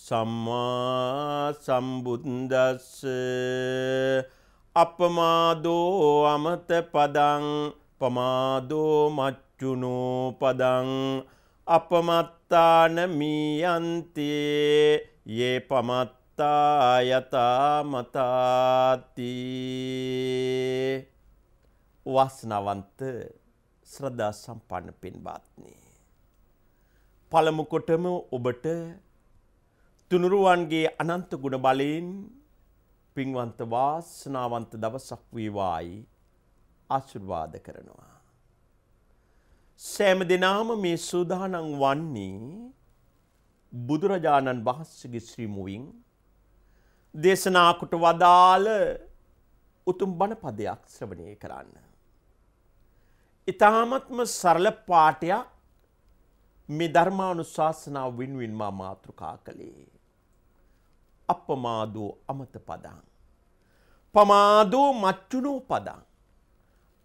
සම්මා සම්බුද්දස්ස අපමාදෝ අමත පදං පමාදෝ මච්චුනෝ පදං අපමත්තාන මීයන්තේ යේ පමත්තා යතා මතාති වස්නවන්ත ශ්‍රද්ධා සම්පන්න පින්බාත්නි පළමු කොටම ඔබට තුනුරුවන්ගේ අනන්ත ගුණ බලයෙන් පින්වන්ත වාසනාවන්ත දවසක් වේවායි ආශිර්වාද කරනවා. සෑම දිනාම මේ සූදානම් වන්නේ බුදුරජාණන් වහන්සේගේ ශ්‍රී මුවින් දේශනා කොට වදාළ උතුම් බණ පදයක් ශ්‍රවණය කරන්න. ඊ타මත්ම සරල පාඨයක් මේ ධර්මානුශාසනාව වින්වින් මා මාතෘකා කළේ. අපමාදෝ අමත පදාන්. පමාදෝ මච්චුනෝ පදාන්.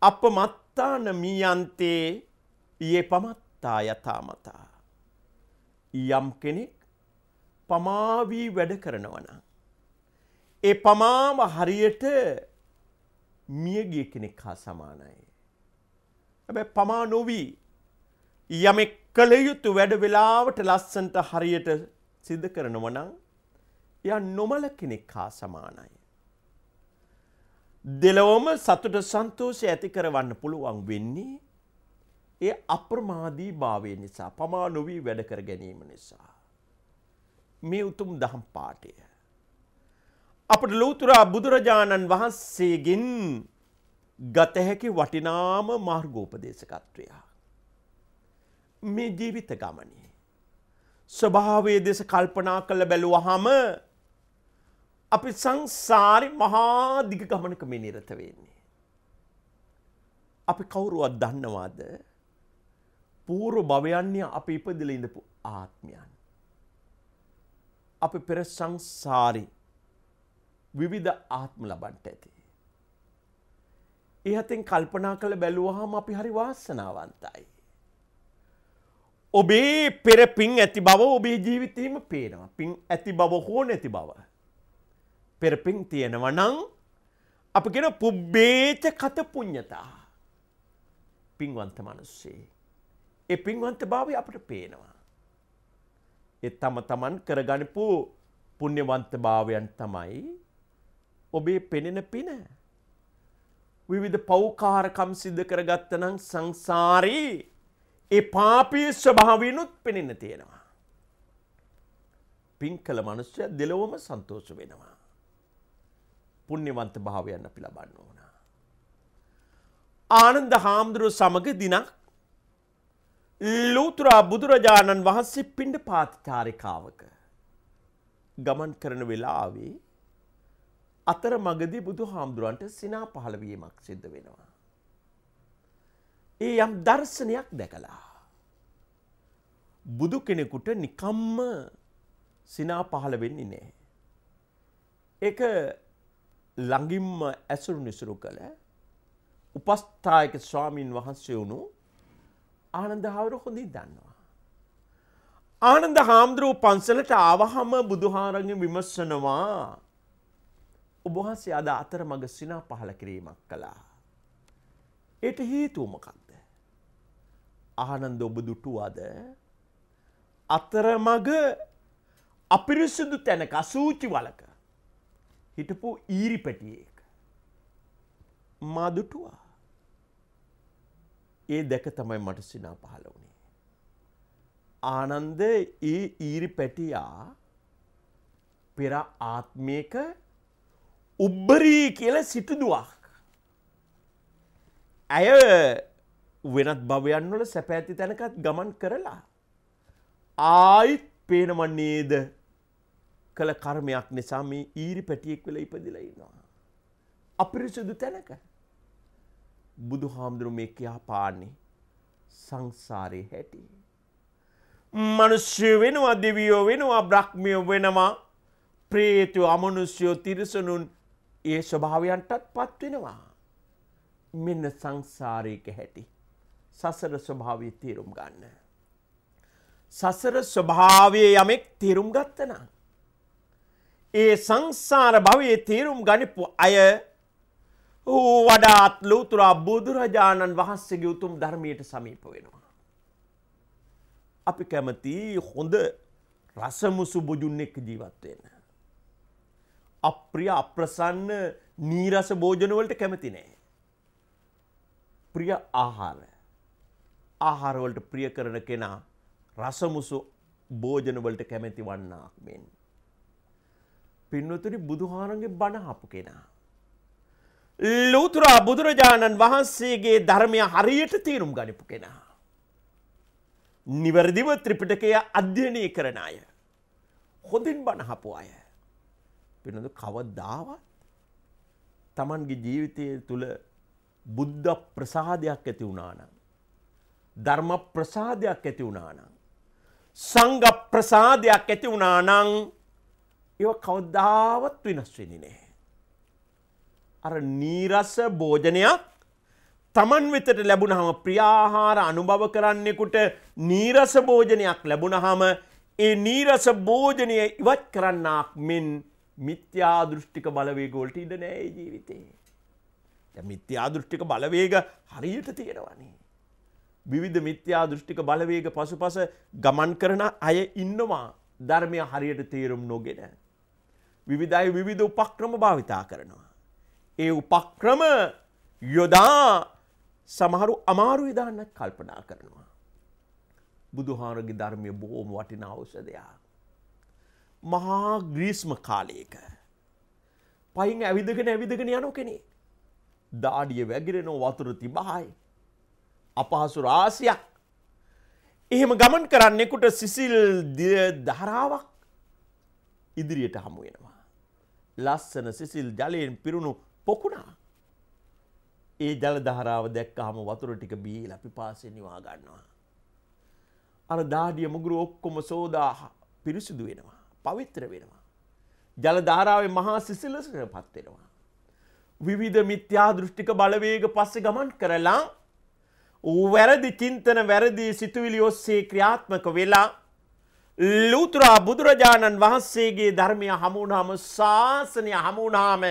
අපමත්තාන මීයන්තේ ඒ පමත්තා යතාමතා. යම් කෙනෙක් පමාවී වැඩ කරනවන. ඒ පමාව හරියට මියගිය කෙනෙක් හා සමානයි. ඇබැ පමා නොවී යමෙක් කළ යුතු වැඩ වෙලාවට ලස්සන්ට හරියට සිද්ධ කරනවනං එයා නොමල කෙනෙක් හා සමානයි. දෙලොවම සතුට සන්තෝෂය ඇති කරවන්න පුළුවන් වෙන්නේ ඒ අප්‍රමාදී භාවය නිසා පමා නොවී වැඩ කර ගැනීම නිසා. මේ උතුම් දහම් පාටය. අපට ලෝතුරා බුදුරජාණන් වහන්සේගෙන් ගතහැකි වටිනාම මාර්ගෝපදේශකත්වය. මේ ජීවිත ගමනේ. ස්වභාවය දෙස කල්පනා කළ බැලුවහම අපි සංසාරි මහා දිග ගමනක මේ නිරත වෙන්නේ. අපි කවුරුවත් දන්නවාද? පූර්ව භවයන්ය අපි ඉපදෙලා ඉඳපු ආත්මයන්. අපි පෙර සංසාරි විවිධ ආත්ම ලබන්ට ඇති. ඉහතෙන් කල්පනා කළ බැලුවහම අපි හරි වාසනාවන්තයි. ඔබේ පෙර පින් ඇති බව ඔබේ ජීවිතේම පේනවා. පින් ඇති බව හෝ නැති බව. පෙරපින් තියෙනවා නං අපි කෙන පුබ්බේච කත පුඤ්ඥතා පින්වන්ත මනුස්සේ. ඒ පින්වන්ත භාවය අපට පේනවා. එ තම තමන් කරගනිපු පුුණ්‍යවන්ත භාවයන් තමයි ඔබේ පෙනෙන පින. විවිධ පෞකාරකම් සිද්ධ කරගත්තනං සංසාරී ඒ පාපී ස්වභාවනුත් පෙනෙන්න තියෙනවා. පින් කළ මනුෂ්‍ය දෙලොවම සන්තෝෂ වෙනවා. පුුණ්‍යවන්ත භාවයන්න අපි ලබන්න ඕන. ආනන්ද හාමුදුරුව සමඟ දිනක් ලූතුරා බුදුරජාණන් වහන්සේ පිණ්ඩ පාතිචාරිකාවක ගමන් කරන වෙලාවේ අතර මගදී බුදු හාමුදුරුවන්ට සිනා පහළවීමක් සිද්ධ වෙනවා. ඒ යම් දර්ශනයක් දැකලා. බුදු කෙනෙකුට නිකම්ම සිනා පහළ වෙන්නේ නෑ. එක ළඟින්ම ඇසුරු නිසුරු කළ උපස්ථායක ස්වාමීන් වහන්සේ වුණු ආනන්ද හාමුදුරුවෝ හොඳින් දන්නවා. ආනන්ද හාමුදුරුවෝ පන්සලට ආවහම බුදුහාරගෙන් විමර්ශනවා. ඔබ වහන්සේ අද අතරමඟ සිනා පහල කිරීමක් කළා. ඒට හේතුව මොකක්ද? ආනන්ද ඔබ දුටුවද? අතරමඟ අපිරිසිදු තැනක අසූචි වලක හිටපු ඊරිපැටියෙක් මදුටුවා ඒ දැක තමයි මට සිනා පහළ වුණේ. ආනන්ද ඒ ඊරි පැටියා පෙර ආත්මයක උබ්බරී කියල සිටුදුවක්. ඇය වෙනත් භවයන් වල සැපෑති තැනකත් ගමන් කරලා ආයිත් පේනවන්නේද කළ කර්මයක් නිසා මේ ඊරි පැටියෙක් වෙලා ඉපදිලා ඉන්නවා. අපිරිසුදු තැනක. බුදුහාමුදුරු මේ කියා පාන්නේ සංසාරේ හැටි. මිනිස්සු වෙනවා දෙවියෝ වෙනවා බ්‍රහ්මියෝ වෙනවා ප්‍රේතයෝ අමනුෂ්‍යයෝ තිරිසනුන් ඒ ස්වභාවයන්ටත් පත් වෙනවා. මෙන්න සංසාරයක හැටි. සසර ස්වභාවය තේරුම් ගන්න. සසර ස්වභාවය යමෙක් තේරුම් ගත්තනම් ඒ සංසාර භවයේ තේරුම් ගනිපු අය ඌ වඩාත් ලෝතුරා බුදුරජාණන් වහන්සේගේ උතුම් ධර්මයට සමීප වෙනවා. අපි කැමති හොඳ රසමුසු බොජුන් එක්ක ජීවත් වෙන්න. අප්‍රිය අප්‍රසන්න නීරස භෝජන වලට කැමති නෑ. ප්‍රිය ආහාර. ආහාර වලට ප්‍රිය කරන කෙනා රසමුසු භෝජන වලට කැමති වන්නාක් මෙන්න. පින්නතුනි බුදුහාරන්ගේ බණහපු කෙනා. ලූතුරා බුදුරජාණන් වහන්සේගේ ධර්මය හරියට තේරුම් ගනිපු කෙනා. නිවැරදිව ත්‍රිපිටකය අධ්‍යයනය කරන අය. හොඳින් බණහපු අය. පිනඳ කවදාවත් තමන්ගේ ජීවිතය තුළ බුද්ධ ප්‍රසාධයක් ඇති වුණානම්. ධර්ම ප්‍රසාධයක් ඇති වුණානම්. සංග ප්‍රසාධයක් ඇති වුණානං ඒව කවදාවත් වෙනස් වෙන්නේ නැහැ. අර නීරස භෝජනයක් Taman වෙතට ලැබුණාම ප්‍රියාහාර අනුභව කරන්නෙකුට නීරස භෝජනයක් ලැබුණාම ඒ නීරස භෝජනය ඉවත් කරන්නක් මෙන් මිත්‍යා දෘෂ්ටික බලවේග වලට ඉඩ නැහැ මේ ජීවිතේ. දැන් මිත්‍යා දෘෂ්ටික බලවේග හරියට තියෙනවානේ. විවිධ මිත්‍යා දෘෂ්ටික බලවේග පසුපස ගමන් කරන අය ඉන්නවා ධර්මය හරියට තේරුම් නොගෙන. විවිධයි විවිධ උපක්‍රම භාවිතා කරනවා. ඒ උපක්‍රම යොදා සමහරු අමාරු විධාන්න කල්පනා කරනවා. බුදුහාරගේ ධර්මය බොහෝම වටිනා ඖෂධයක්. මහා ග්‍රීස්ම කාලයක. පයින් ඇවිදගෙන ඇවිදගෙන යනෝ කෙනෙක්. දාඩිය වැගිරෙනෝ වතුර තිබහයි. අපහසු රාසියක්. එහෙම ගමන් කරන්නෙකුට සිසිල් ධරාවක් ඉදිරියට හමු වෙනවා. ලස්සන සිසිල් ජලයෙන් පිරුණු පොකුණා. ඒ ජලදහරාව දැක්කහම වතුර ටික බීලා පිපාසයෙන් නිවා ගන්නවා. අර දාඩිය මුගුරු ඔක්කොම සෝදා පිරිසිදු වෙනවා. පවිත්‍ර වෙනවා. ජලධාරාවේ මහා සිසිලසට පත් වෙනවා. විවිධ මිත්‍යා දෘෂ්ටික බලවේග පස්සේ ගමන් කරලා වැරදි චින්තන වැරදි සිතුවිලි ඔස්සේ ක්‍රියාත්මක වෙලා ලූතුරා බුදුරජාණන් වහන්සේගේ ධර්මය හමුණාම ශාසනය හමුණාම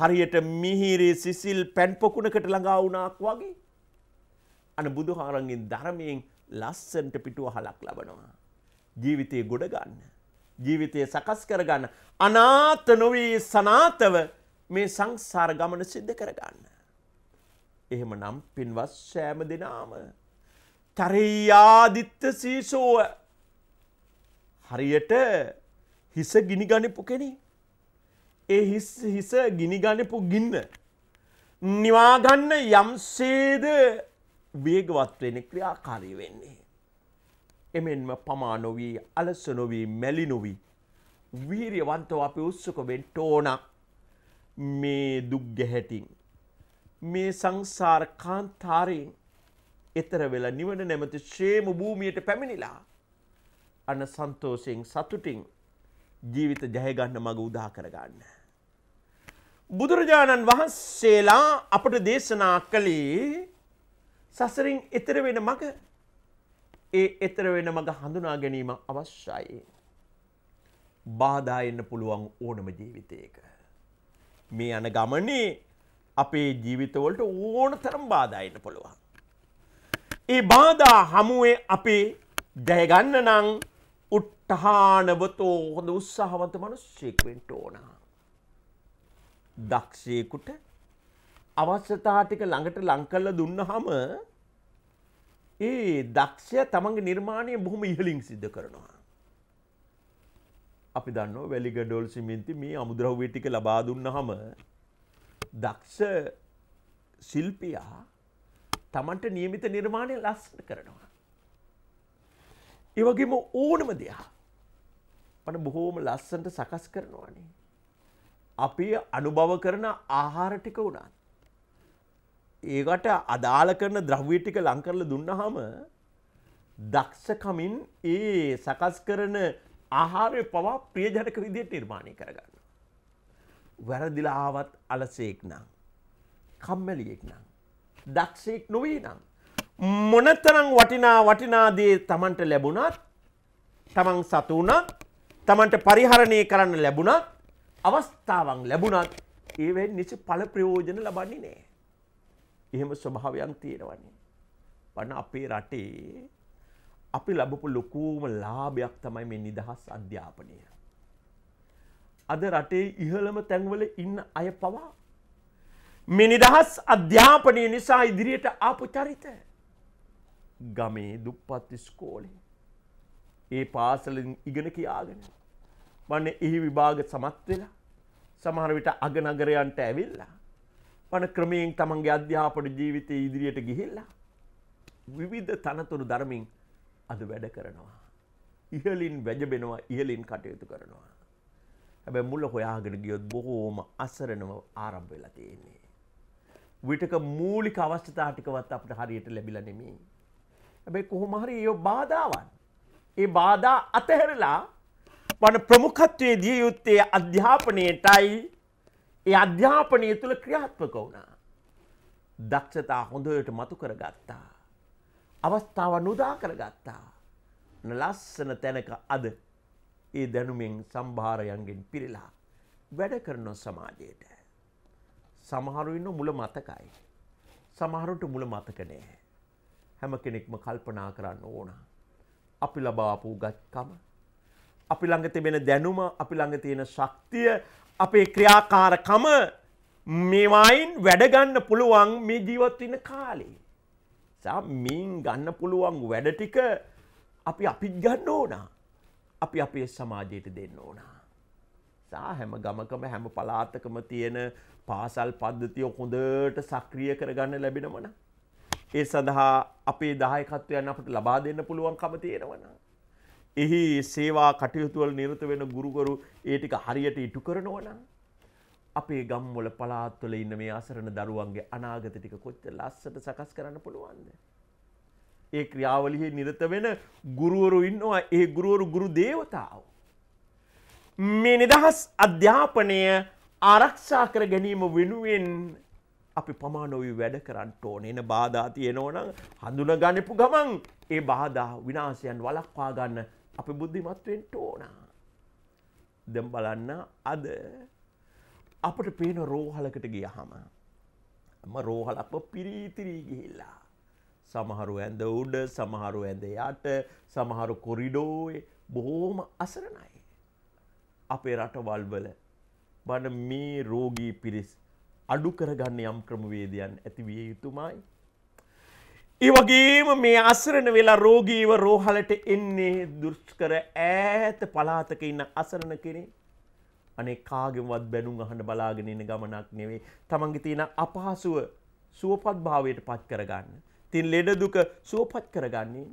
හරියට මිහිරි සිසිල් පැන්පොකුණකට ළඟා වුණාක් වගේ. අන බුදුහාරන්ගෙන් ධර්මයෙන් ලස්සන්ට පිටුව හලක් ලබනවා. ජීවිතය ගොඩගන්න. ජීවිතය සකස් කරගන්න. අනාත නොවී සනාතව මේ සංසාර ගමන සිද්ධ කරගන්න. එහෙම නම් පින්වස් සෑම දෙනාම. තරයාදිත්ත සීසෝව හරියට හිස ගිනිගනිපු කෙනෙ ඒ හිස ගිනිගනිපු ගින්න නිවාගන්න යම්සේද වේගවත් වෙන ක්‍රියාකාරී වෙන්නේ. එමෙන්ම පමා නොවී අලස නොවී මැලි නොවී වීරියවන්තව අපි උත්සුක වෙන්න ඕන මේ දුක් ගැහැටින් මේ සංසාර කාන්තාරයෙන් එතර වෙලා නිවන නැමති ශ්‍රේම භූමියට පැමිණිලා අන්න සන්තෝෂයෙන් සතුටින් ජීවිත ජයගන්න මඟ උදා කරගන්න. බුදුරජාණන් වහන්සේලා අපට දේශනා කළේ සසරින් එතර වෙන මඟ ඒ එතර වෙන මඟ හඳුනා ගැනීම අවශ්‍යයි. බාධා එන්න පුළුවන් ඕනම ජීවිතයක. මේ යන ගමනේ අපේ ජීවිතවලට ඕන තරම් බාධායන්න පුළුවන්. ඒ බාධා හමුවේ අපේ ජයගන්න නං ටහානවතෝ හොඳ උත්සාහවන්ත මනුෂ්‍යයෙක්වෙන්ට ඕනා. දක්ෂයකුට අවශ්‍යතා ටික ළඟට ලංකල්ල දුන්නහම ඒ දක්ෂය තමන්ගේ නිර්මාණය බොහොම ඉහලින් සිද්ධ කරනවා. අපි දන්න වැලිගඩොල් සිමින්ති මේ අමුද්‍රහ්වේ ටික ලබා දුන්නහම දක්ෂ ශිල්පියා තමන්ට නියමිත නිර්මාණය ලස්සට කරනවා. ඒ වගේම ඕනම දෙයක් අපට බොහෝම ලස්සන්ට සකස් කරනවානේ. අපි අනුභව කරන ආහාර ටික වුණත්. ඒකට අදාළ කරන ද්‍රව්‍ය ටික ලං කරලා දුන්නාම දක්ෂකමින් ඒ සකස් කරන ආහාරය පවා ප්‍රියජනක විදිහට නිර්මාණය කරගන්න. වැරදිලා ආවත් අලසෙක් නම් කම්මැලියෙක් නම් දක්ෂයෙක් නොවේ නම් මොනතරම් වටිනා වටිනා දේ Tamanට ලැබුණත් Taman සතු වුණත් තමන්ට පරිහරණය කරන්න ලැබුණා අවස්ථාවන් ලැබුණත් ඒවෙන් නිසි පල ප්‍රයෝජන ලබන්නේ නෑ. එහෙම ස්වභාවයන් තියෙනවන්නේ. පන්න අපේ රටේ අපි ලබපු ලොකූම ලාභයක් තමයි මේ නිදහස් අධ්‍යාපනය. අද රටේ ඉහළම තැන්වල ඉන්න අය පවා. මේ නිදහස් අධ්‍යාපනය නිසා ඉදිරියට ආපු චරිත. ගමේ දුප්පත් ස්කෝලේ. ඒ පාසලින් ඉගෙන කියාගෙන. මන්නේ එහි විභාග සමත් වෙලා සමහර විට අගනගරයන්ට ඇවිල්ලා මන ක්‍රමයෙන් තමන්ගේ අධ්‍යාපන ජීවිතයේ ඉදිරියට ගිහිල්ලා විවිධ තනතුරු ධර්මින් අද වැඩ කරනවා ඉහලින් වැජබෙනවා ඉහලින් කටයුතු කරනවා හැබැ මුල හොයාගෙන ගියොත් බොහෝම අසරණව ආරම්භ වෙලා තියෙන්නේ. විටක මූලික අවශ්‍යතා ටිකවත් අපිට හරියට ලැබිලා නෙමෙයි. හැබැයි කොහොම හරි ඒ බාධාවන් ඒ බාධා අතහැරලා වන ප්‍රමුඛත්වයේ දිය යුත්තේ අධ්‍යාපනයටයි ඒ අධ්‍යාපනය තුළ ක්‍රියාත්මක වුණා. දක්ෂතා හොඳයට මතු කරගත්තා. අවස්ථාව නොදා කරගත්තා. ලස්සන තැනක අද ඒ දැනුමෙන් සම්භාරයන්ගෙන් පිරිලා වැඩ කරනො සමාජයට. සමහරුන්න මුල මතකයි. සමහරුට මුල මතක නෑ. හැම කෙනෙක්ම කල්පනා කරන්න ඕන. අපි ලබාපු ගත්කම අපි ළඟ තිබෙන දැනුම අපි ළඟ තියෙන ශක්තිය අපේ ක්‍රියාකාරකම මේවායින් වැඩගන්න පුළුවන් මේ ජීවත්වන්න කාලේ. සා මීන් ගන්න පුළුවන් වැඩ ටික අපි අපිත් ගන්න ඕනා අපි අපේ සමාජයට දෙන්න ඕනා. සා හැම ගමකම හැම පලාතකම තියෙන පාසල් පද්ධතිය හොඳට සක්‍රිය කරගන්න ලැබෙනමන. ඒ සඳහා අපේ දායකත්වයන් අපට ලබා දෙන්න පුළුවන්කම තියෙනවනා. එහි සේවා කටයුතුවල් නිරත වෙන ගුරුකරු ඒ ටික හරියට ඉටු කරනවනම් අපේ ගම්වල පලාත්වල ඉන්න මේ අසරණ දරුවන්ගේ අනාගත ටික කොච්චර ලස්සට සකස් කරන්න පුළුවන්ද? ඒ ක්‍රියාවලියේ නිරත වෙන ගුරුවරු ඉන්නවා ඒ ගුරුවරු ගුරු දේවතාවෝ. මේ නිදහස් අධ්‍යාපනය ආරක්ෂා කර ගැනීම වෙනුවෙන් අපි පමානොවි වැඩ කරන්න ඕන එන බාධා තියෙනවනම් හඳුන ගනිපු ගමන් ඒ බාධා විනාශයන් වලක්වා ගන්න අපි බුද්ධිමත්වෙන් ටෝනා දැම් බලන්න අද අපට පේන රෝහලකට ගිය හම ම රෝහල අප පිරීතිරී ගිහිල්ලා සමහරු ඇඳ උඩ සමහරු ඇඳ යට සමහරු කොරිඩෝය බොහෝම අසරණයි අපේ රටවල්වල බන මේ රෝගී පිරිස් අඩු කරගන්න යම් ක්‍රමවේදයන් ඇතිවිය යුතුමයි ඒ වගේම මේ අසරණ වෙලා රෝගීව රෝහලට එන්නේ දුෂ්කර ඈත පළාතක ඉන්න අසරණ කෙනෙක්. අනේ කාගෙන්වත් බැනුම් අහන්න බලාගෙන ඉන්න ගමනක් නෙවෙයි. තමන්ගේ තියෙන අපහසුව සුවපත් භාවයට පත් කරගන්න. තින් ලෙඩ දුක සුවපත් කරගන්නේ.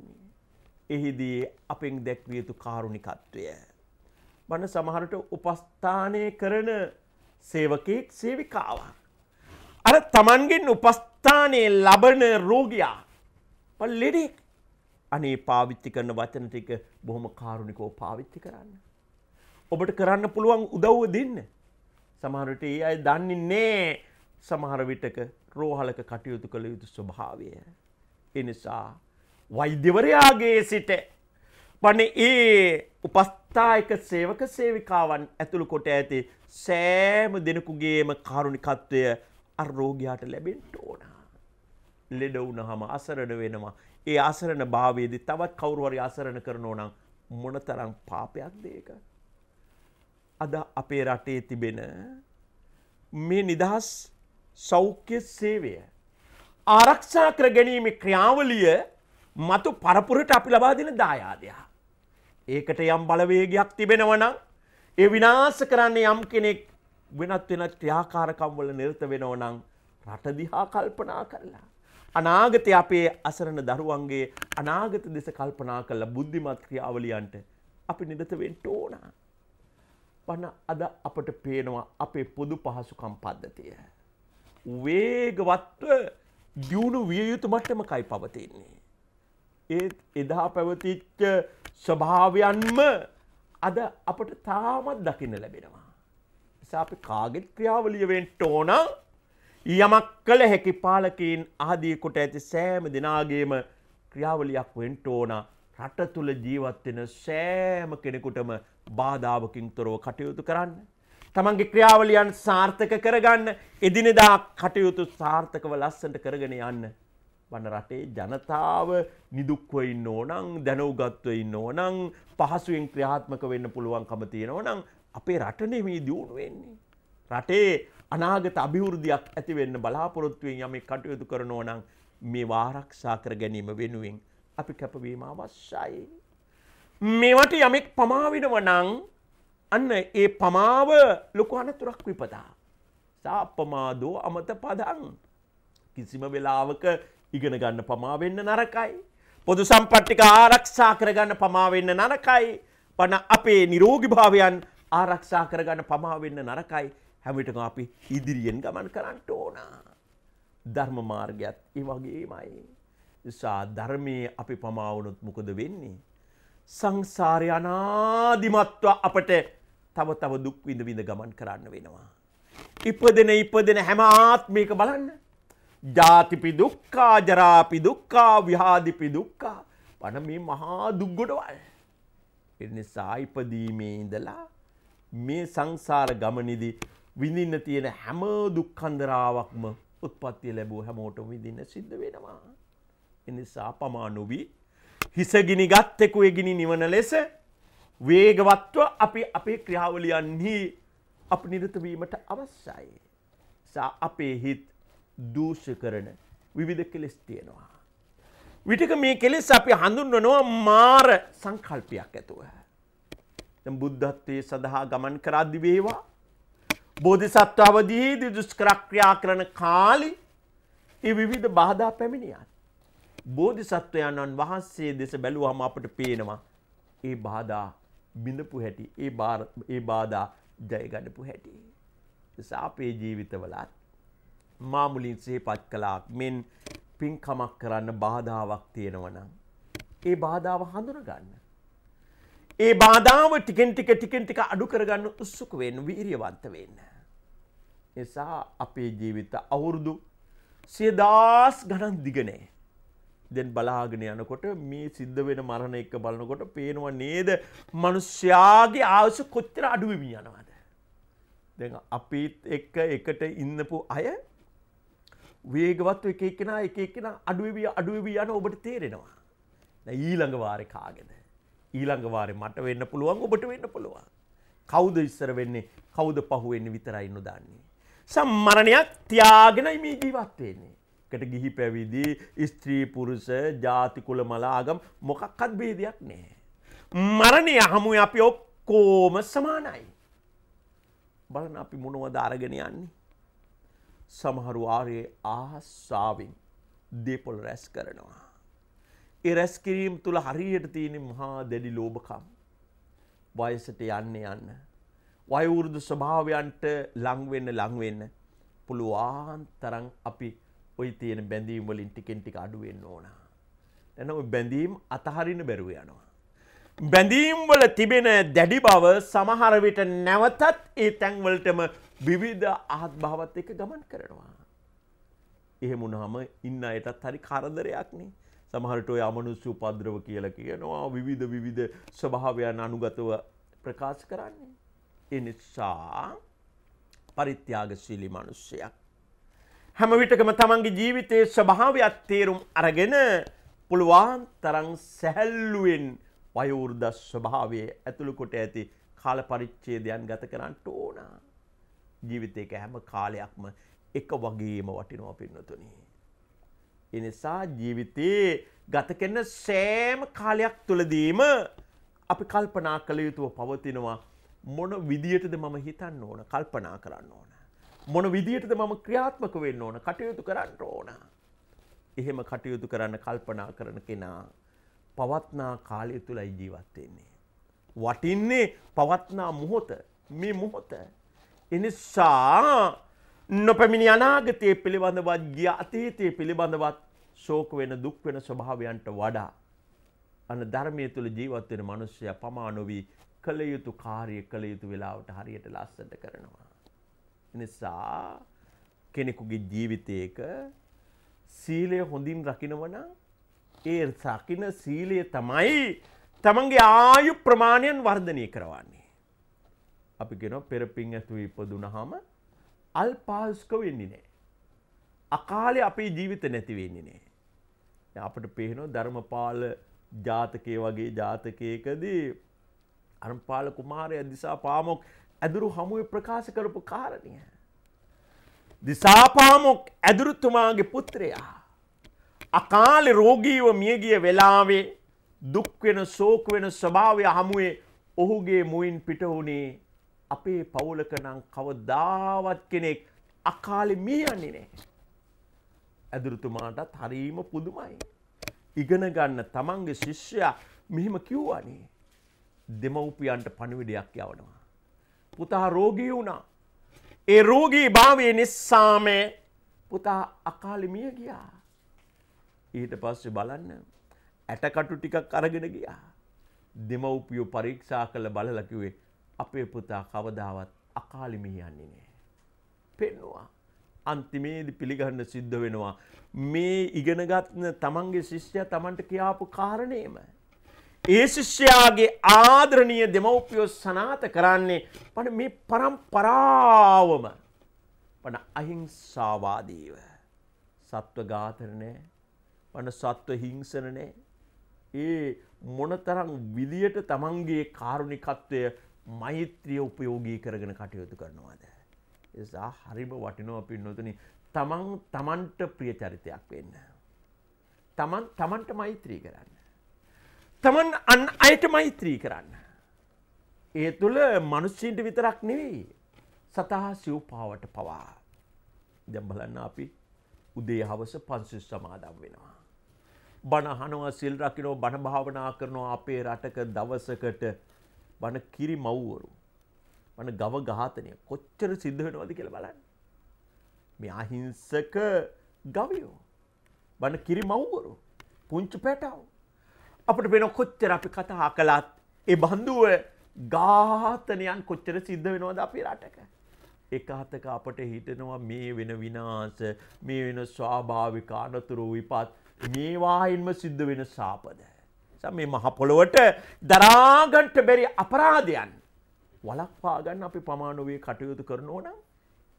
එහිදී අපෙන් දැක්විය යුතු කාරුණිකත්වය. බණ සමහරට උපස්ථානය කරන සේවකෙක් සේවිකාවක්. අර තමන්ගෙන් උපස්ථානය ලබන රෝගයා මම ලෙඩෙක්. අනේ පාවිච්චි කරන වචන ටික බොහොම කාරුණිකව පාවිච්චි කරන්න. ඔබට කරන්න පුළුවන් උදව්ව දෙන්න. සමහර විට ඒ අය දන්නේ නැහැ සමහර විටක රෝහලක කටයුතු කළ යුතු ස්වභාවය. ඒ නිසා වෛද්‍යවරයාගේ සිට පනේ ඒ උපස්ථායක සේවක සේවිකාවන් ඇතුළු කොට ඇති සෑම දෙනෙකුගේම කාරුණිකත්වය අර රෝගියාට ලැබෙන්න ඕනා. ලෙඩ වුණහම අසරණ වෙනවා. ඒ අසරණ භාවයේදී තවත් කවුරු හරි අසරණ කරනෝ නම් මොනතරම් පාපයක්ද ඒක? අද අපේ රටේ තිබෙන මේ නිදහස් සෞඛ්‍ය සේවය ආරක්ෂා කර ගැනීමේ ක්‍රියාවලිය මතු පරපුරට අපි ලබා දෙන දායාදයා. ඒකට යම් බලවේගයක් තිබෙනවනම් ඒ විනාශ කරන්න යම් කෙනෙක් වෙනත් වෙනත් ක්‍රියාකාරකම් වල නිරත වෙනවනම් රට දිහා කල්පනා කරලා අනාගතය අපේ අසරණ දරුවන්ගේ අනාගත දෙස කල්පනා කළ බුද්ධිමත් ක්‍රියාවලියන්ට අපි නිරත වෙන්න ඕන. වන අද අපට පේනවා අපේ පොදු පහසුකම් පද්ධතිය. වේගවත්ව දියුණු විය යුතු මට්ටම කයි පවතින්නේ. ඒත් එදා පැවතිච්ච ස්වභාවයන්ම අද අපට තාමත් දකින්න ලැබෙනවා. නිසා අපි කාගෙත් ක්‍රියාවලිය වෙන්න ඕනා යමක් කළ හැකි පාලකීන් ආදීකොට ඇති සෑම දෙනාගේම ක්‍රියාවලියක් වෙන්ට ඕන රට තුළ ජීවත්වෙන සෑම කෙනෙකුටම බාධාවකින් තොරව කටයුතු කරන්න. තමන්ගේ ක්‍රියාවලියන් සාර්ථක කරගන්න එදිනෙදා කටයුතු සාර්ථකව ලස්සට කරගෙන යන්න. වන රටේ ජනතාව නිදුක්ව ඉන්න ඕනං දැනවගත්ව ඉන්න ඕනං පහසුවෙන් ක්‍රියාත්මක වෙන්න පුළුවන්කම තියෙන ඕනං අපේ රටනෙමී දියුණු වෙන්නේ. රටේ අනාගත අභිවෘද්ධියක් ඇති වෙන්න බලාපොරොත්තු වෙන යමෙක් කටයුතු කරනෝ නම් මේ ආරක්ෂා කර ගැනීම වෙනුවෙන් අපි කැපවීම අවශ්‍යයි. මේවට යමෙක් පමාවෙනව නම් අන්න ඒ පමාව ලොකු අනතුරක් විපදා. සාපමාදෝ අමත පදන්. කිසිම වෙලාවක ඉගෙන ගන්න පමාවෙන්න නරකයි. පොදු සම්පට්ටික ආරක්ෂා කරගන්න පමාවෙන්න නරකයි. පන අපේ නිරෝගිභාවයන් ආරක්ෂා කරගන්න පමාවෙන්න නරකයි. හැමටම අපි ඉදිරියෙන් ගමන් කරන්නට ඕන. ධර්ම මාර්ගයත් ඒ වගේමයි. නිසා ධර්මයේ අපි පමාවුනොත් මොකද වෙන්නේ? සංසාරය අනාදිමත්ව අපට තව තව දුක් විඳ විඳ ගමන් කරන්න වෙනවා. ඉපදෙන ඉපදෙන හැම ආත්මයක බලන්න. ජාතිපි දුක්කා ජරාපි දුක්කා විහාදිපි දුක්කා පන මේ මහා දුක්ගොඩවල්. එනිසා ඉපදීමේ ඉඳලා මේ සංසාර ගමනිදී විඳින්න තියෙන හැම දුක්ඛන්දරාවක්ම උත්පත්තිය ලැබුව හැමෝටම විඳින්න සිද්ධ වෙනවා. එනිසා අපමා නොවී හිසගිනි ගත්තෙකුයේ ගිනි නිවන ලෙස වේගවත්ව අපි අපේ ක්‍රියාවලියන්හි අප නිරත වීමට අවශ්‍යයි. සා අපේ හිත් දූෂ කරන විවිධ කෙලෙස් තියෙනවා. විටක මේ කෙලෙස් අපි හඳුන්වනවා මාර සංකල්පයක් ඇතුව. බුද්ධත්වයේ සඳහා ගමන් කරද්දි වේවා බෝධිසත්ව අවදීදී දුෂ්කරක්‍රියා කරන කාලේ ඒ විවිධ බාධා පැමිණියා. බෝධිසත්වයන්න් වහන්සේ දෙස බැලුවම අපට පේනවා ඒ බාධා බිඳපු හැටි, ඒ ඒ බාධා ජය ගන්නපු හැටි. නිසා අපේ ජීවිතවලත් මාමුලින් සිහිපත් කළා මෙන් පින්කමක් කරන්න බාධාවක් තියෙනවා නම් ඒ බාධාව හඳුනගන්න. ඒ බාධාව ටිකෙන් ටික ටිකෙන් ටික අඩු කරගන්න උත්සුක වෙන්න, වීරියවන්ත වෙන්න. නිසා අපේ ජීවිත අවුරුදු සියදාස් ගණන් දිගනේ. දැන් බලාගෙන යනකොට මේ සිද්ධ වෙන මරණ එක බලනකොට පේනවා නේද මිනිස්යාගේ ආයුෂ කොච්චර අඩු වෙමින් යනවද? දැන් අපිත් එක්ක එකට ඉන්නපු අය වේගවත් එක එක්කෙනා එක එක්කෙනා අඩු වෙවි අඩු වෙවි යන ඔබට තේරෙනවා. දැන් ඊළඟ වාරේ කාගෙද? ඊළඟ වාරේ මට වෙන්න පුළුවන් ඔබට වෙන්න පුළුවන්. කවුද ඉස්සර වෙන්නේ කවුද පහු වෙන්නේ විතරයි නොදන්නේ. සම්මරණයක් තියාගෙනයි මේ ජීවත්වයන්නේ. කට ගිහි පැවිදි ස්ත්‍රීපුරුස ජාතිකුල මලාගම් මොකක්කත් බේදයක් නෑ. මරණය හමු අපි ඔක්කෝම සමානයි. බලන අපි මොනව ධාරගෙන යන්නේ. සමහරු ආරයේ ආහස්සාාවෙන් දේපොල් රැස් කරනවා. ඒ රැස් කිරීම් තුළ හරියට තියෙන මහා දැඩි ලෝභකම්. වයසට යන්න යන්න වයවෘදු ස්වභාවයන්ට ලංවෙන්න ලංවෙන්න පුළුවන් තරම් අපි ওই තියෙන බැඳීම් වලින් ටිකෙන් ටික අඩු වෙන්න ඕන. දැන් ওই බැඳීම් අතහරින්න බැරුව යනවා. බැඳීම් වල තිබෙන දැඩි බව සමහර විට නැවතත් ඒ තැන් වලටම විවිධ ආත්භාවත් එක්ක ගමන් කරනවා. එහෙම වුණාම ඉන්න අයටත් හරි කරදරයක් නේ. සමහරට ඔය අමනුෂ්‍ය උපද්‍රව කියලා කියනවා විවිධ විවිධ ස්වභාවයන් අනුගතව ප්‍රකාශ කරන්නේ. එනිසා පරිත්‍යාගශීලී මිනිසෙක්. හැම විටකම තමන්ගේ ජීවිතයේ ස්වභාවයක් තේරුම් අරගෙන පුළුවන් තරම් සැහැල්ලුවෙන් වයෝවෘද්ධ ස්වභාවයේ ඇතුළු කොට ඇති කාල පරිච්ඡේදයන් ගත කරන්න ඕන. ජීවිතේක හැම කාලයක්ම එක වගේම වටිනවා පින්නතුනි. එනිසා ජීවිතේ ගත කරන සෑම කාලයක් තුලදීම අපි කල්පනා කළ යුතුව පවතිනවා මොන විදියටද මම හිතන්න ඕන කල්පනා කරන්න ඕන. මොන විදියටද මම ක්‍රියාත්මක වෙන්න ඕන කටයුතු කරන්න ඕන. එහෙම කටයුතු කරන්න කල්පනා කරන කෙනා පවත්නා කාලය තුළයි ජීවත්වෙන්නේ. වටින්නේ පවත්නා මුහොත මේ මුහොත. එනිසා නොපැමිණි අනාගතය පිළිබඳවත් ගිය අතීතය පිළිබඳවත් ශෝක වෙන දුක් වෙන ස්වභාවයන්ට වඩා. අන ධර්මය තුළ ජීවත්වෙන මනුෂ්‍යය පමානොවී කළ යුතු කාර්ය කළ යුතු වෙලාවට හරියට ලස්සට කරනවා. නිසා කෙනෙකුගේ ජීවිතයක සීලය හොඳින් රකිනවනම් ඒ සකින සීලය තමයි තමන්ගේ ආයු ප්‍රමාණයන් වර්ධනය කරවන්නේ. අපි කෙන පෙරපින් ඇතුව ඉපදුනහම අල්පාස්ක වෙන්නේ නෑ. අකාලෙ අපේ ජීවිත නැති වෙන්නේ නෑ. අපට පේනෝ ධර්මපාල ජාතකය වගේ ජාතකයකදී අරම්පාල කුමාරය දිසා පාමොක් ඇදුරු හමුවේ ප්‍රකාශ කරපු කාරණය. දිසාපාමොක් ඇදුරුතුමාගේ පුත්‍රයා. අකාලෙ රෝගීව මියගිය වෙලාවේ දුක්වෙන සෝකවෙන ස්වභාවය හමුවේ ඔහුගේ මුයින් පිට වුණේ අපේ පවුලකනම් කවදාවත් කෙනෙක් අකාලෙ මියන්නේ නෑ. ඇදුරුතුමාටත් හරීම පුදුමයි. ඉගෙන ගන්න තමන්ගේ ශිෂ්‍යයා මෙහෙම කිව්වානේ. දෙමව්පියන්ට පණිවිඩයක් යවනවා. පුතා රෝගී වුණා. ඒ රෝගී භාවය නිස්සාම පුතා අකාලිමිය ගියා. ඊට පස්සේ බලන්න ඇටකටු ටිකක් අරගෙන ගියා. දෙමව්පියෝ පරීක්ෂා කළ බලලා කිව්වේ අපේ පුතා කවදාවත් අකාලිමිය යන්නේ නෑ. පෙන්නවා. අන්තිමේදි පිළිගන්න සිද්ධ වෙනවා. මේ ඉගෙනගත්න තමන්ගේ ශිෂ්‍ය තමන්ට කියාපු කාරණේම. ඒ ශිෂ්‍යයාගේ ආදරණීය දෙමව්පියෝ සනාත කරන්නේ පන මේ પરම්පරාවම පන අහිංසාවාදීව සත්ව ඝාතනනේ පන සත්ව හිංසනනේ ඒ මොනතරම් විදියට තමන්ගේ කාරුණිකත්වය මෛත්‍රිය උපයෝගී කරගෙන කටයුතු කරනවාද එසා හරිම වටිනවා පින්නොතුනි තමන් තමන්ට ප්‍රිය චරිතයක් වෙන්න තමන් තමන්ට මෛත්‍රී කරන්න තමන් අන් අයට මෛත්‍රී කරන්න. ඒ තුළ මනුස්්‍යීන්ට විතරක් නෙවෙයි සතහා සිව්පාවට පවා. දැම්බලන්න අපි උදේ හවස පන්සිස් සමාදම් වෙනවා. බණහනවා සිල් රකිනෝ බණ භාවනා කරනවා අපේ රටක දවසකට බණ කිරි මව්වරු. වන ගව ඝාතනය කොච්චර සිද්ධ වෙනවද කියලා බලන්න. මේ අහිංසක ගවයෝ. බන කිරි මව්වරු. පුංචි පැටවෝ. අපට වෙන කොච්චර අපි කතා කළත් ඒ බඳුව ඝාතනයන් කොච්චර සිද්ධ වෙනවද අපේ රටක. එකහතක අපට හිතනවා මේ වෙන විනාස මේ වෙන ස්වාභාවික අනතුරු විපත් මේවායින්ම සිද්ධ වෙන සාපද. මේ මහපොළොවට දරාගන්ට බැරි අපරාධයන් වලක්වා ගන්න අපි පමාණුවේ කටයුතු කරනවා නම්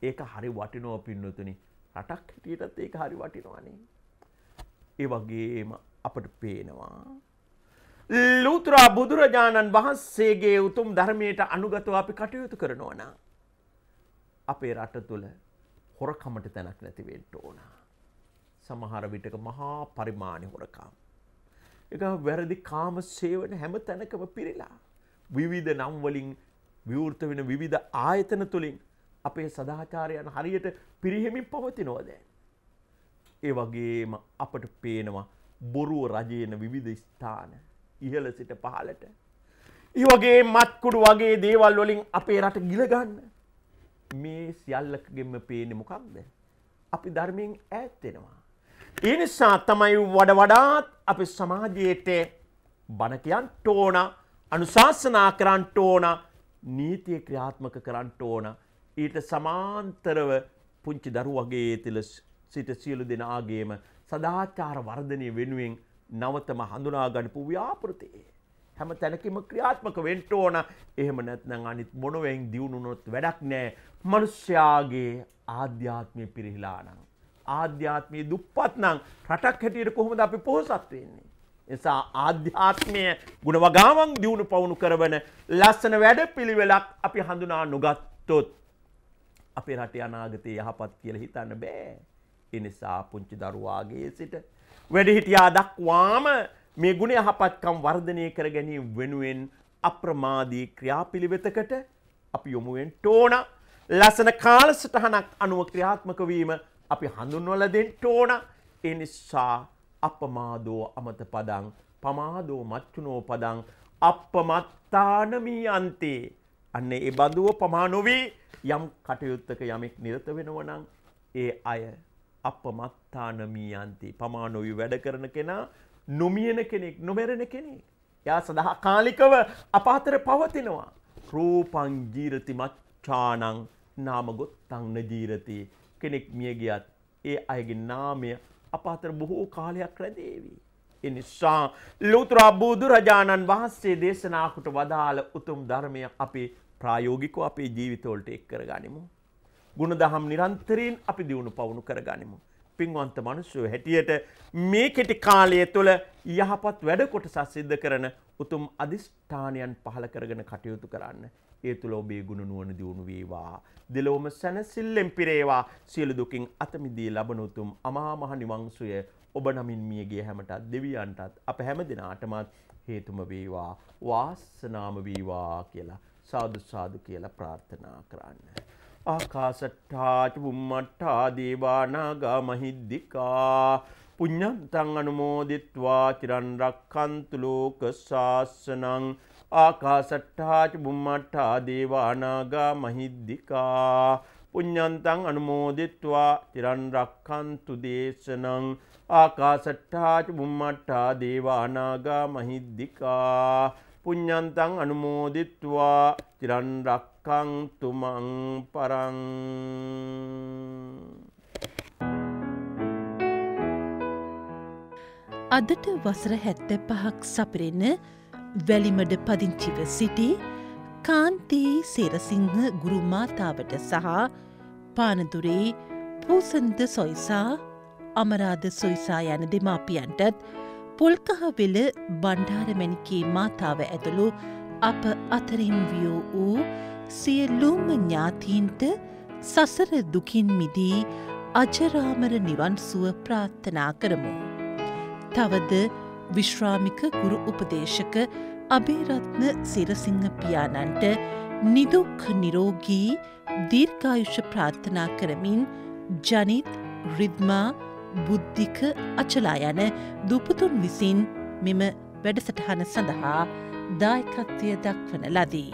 ඒක හරි වටිනෝ පින්නතුනි රටක් හිටියටත් ඒක හරි වටිනවනේ. ඒ වගේම අපට පේනවා ලූතුරා බුදුරජාණන් වහන්සේගේ උතුම් ධර්මයට අනුගතව අපි කටයුතු කරනවා නම් අපේ රට තුළ හොරකමට තැනක් නැති වෙන්න ඕන. සමහර විටක මහා පරිමාණ හොරකම්. ඒක වැරදි කාම සේවන හැම තැනකම පිරিলা. විවිධ නම් වලින් විවෘත වෙන විවිධ ආයතන තුලින් අපේ සදාචාරයන් හරියට පිරිහෙමින් පවතිනවා දැන්. ඒ වගේම අපට පේනවා බොරුව රජයන විවිධ ස්ථාන ඉහළ සිට පහලට. ඉවගේ මත්කුඩු වගේ දේවල් වලින් අපේ රට ගිලගන්න. මේ සියල්ලකගෙම පේන මොකක්ද. අපි ධර්මයෙන් ඇත්තෙනවා. ඒ නිසා තමයි වඩ වඩාත් අපි සමාජයට බණකයන් ටෝන අනුශාසනා කරන්ට ඕන නීතිය ක්‍රියාත්මක කරන්ට ඕන ඊට සමාන්තරව පුංචි දරු වගේ තිල සිට සියලු දෙනාගේම සදාචාර වර්ධනය වෙනුවෙන් නවතම හඳුනාගන්න පු ව්‍යාපෘතියේ. හැම තැනකිම ක්‍රියාත්මක වෙන්ට ඕන එහෙම නැත්නම් අනිත් මොනවෙන් දියුණුනොත් වැඩක් නෑ මනුෂ්‍යයාගේ ආධ්‍යාත්මය පිරිහිලානම්. ආධ්‍යාත්මය දුප්පත්නම් රටක් හැටියට කොහොමද අපි පොහොසත්වවෙන්නේ. එසා ආධ්‍යාත්මය ගුණවගාමන් දියුණු පවුණු කරවන ලස්සන වැඩ පිළිවෙලක් අපි හඳුනා නොගත්තොත් අපේ රටේ අනාගතය යහපත් කියල හිතන්න බෑ එනිසා පුංචි දරුවාගේ සිට වැඩිහිටියා දක්වාම මේ ගුණ යහපත්කම් වර්ධනය කර ගැනීම වෙනුවෙන් අප්‍රමාදී ක්‍රියාපිළිවෙතකට අපි යොමුුවෙන් ටෝන ලසන කාලසටහනක් අනුව ක්‍රියාත්මකවීම අපි හඳුන්වල දෙෙන් ටෝන එනිසා අපමාදෝ අමත පදං පමාදෝ මච්චුනෝ පදං අපමත්තානමී අන්තේ අන්න ඒ බඳුව පමානොවී යම් කටයුත්තක යමෙක් නිරත වෙනවනං ඒ අය අපමත්තානමීයන්ති පමානොවි වැඩ කරන කෙනා නොමියන කෙනෙක් නොමැරෙන කෙනෙක්. යා සඳහා කාලිකව අපාතර පවතිනවා. රූපං ජීරති මච්චානං නාමගොත් තංන ජීරති කෙනෙක් මියගියත් ඒ අයගේ නාමය අපාතර බොහෝ කාලයක් රැදේවී. එනිසා ලෝතුරා බුදුරජාණන් වහන්සේ දේශනාකුට වදාළ උතුම් ධර්මය අපේ ප්‍රායෝගිකව අපේ ජීවිතවලට එක් කර ගනිමු. ගුණදහම් නිරන්තරයෙන් අපි දියුණු පවුණු කරගනිමු. පින්වන්ත මිනිස්සු හැටියට මේ කෙටි කාලය තුළ යහපත් වැඩ කොටස සිද්ධ කරන උතුම් අදිෂ්ඨානයන් පහළ කරගෙන කටයුතු කරන්න. ඒ තුළ ඔබේ ගුණ නුවණ දියුණු වේවා. දෙලොවම සැනසෙල්ලෙන් පිරේවා. සියලු දුකින් අත මිදී ලබන උතුම් අමා මහ නිවන් සුවය ඔබ නමින් මියගේ හැමටත් දෙවියන්ටත් අප හැමදෙනාටමත් හේතුම වේවා. වාසනාම වේවා කියලා සාදු සාදු කියලා ප්‍රාර්ථනා කරන්න. ආකාසට්ඨා ච බුම්මට්ඨා දේවානාගා මහිද්దికා පුඤ්ඤන්තං අනුමෝදිත්වා චිරන් රක්칸තු ලෝක සාසනං ආකාසට්ඨා ච බුම්මට්ඨා දේවානාගා මහිද්దికා පුඤ්ඤන්තං අනුමෝදිත්වා තිරන් රක්ඛන්තු දේශනං ආකාශට්ටා ච බුම්මට්ටා දේවානාගා මහිද්దికා පුඤ්ඤන්තං අනුමෝදිත්වා තිරන් රක් කංතුමං පරං අදට වසර හැත්ත පහක් සපරෙන වැලිමඩ පදිංචිව සිටි කාන්තී සේරසිංහ ගුරුමාතාවට සහ පානදුරේ පූසන්ද සොයිසා අමරාද සොයිසා යන දෙමාපියන්ටත් පොල්කහවෙල බණ්ඩාරමැණිකේ මාතාව ඇතුළු අප අතරින් වියෝ වූ සියලුම ඥාතීන්ට සසර දුකින් මිදී අජරාමර නිවන් සුව ප්‍රාත්ථනා කරමු. තවද විශ්‍රාමික ගුරු උපදේශක අභේරත්න සිරසිංහ පියාණන්ට නිදුක් නිරෝගී දීර්ඝායුෂ ප්‍රාර්ථනා කරමින් ජනිත් රිද්මා බුද්ධික අචලා යන දුපතුන් විසින් මෙම වැඩසටහන සඳහා දායකත්වය දක්වන ලදී.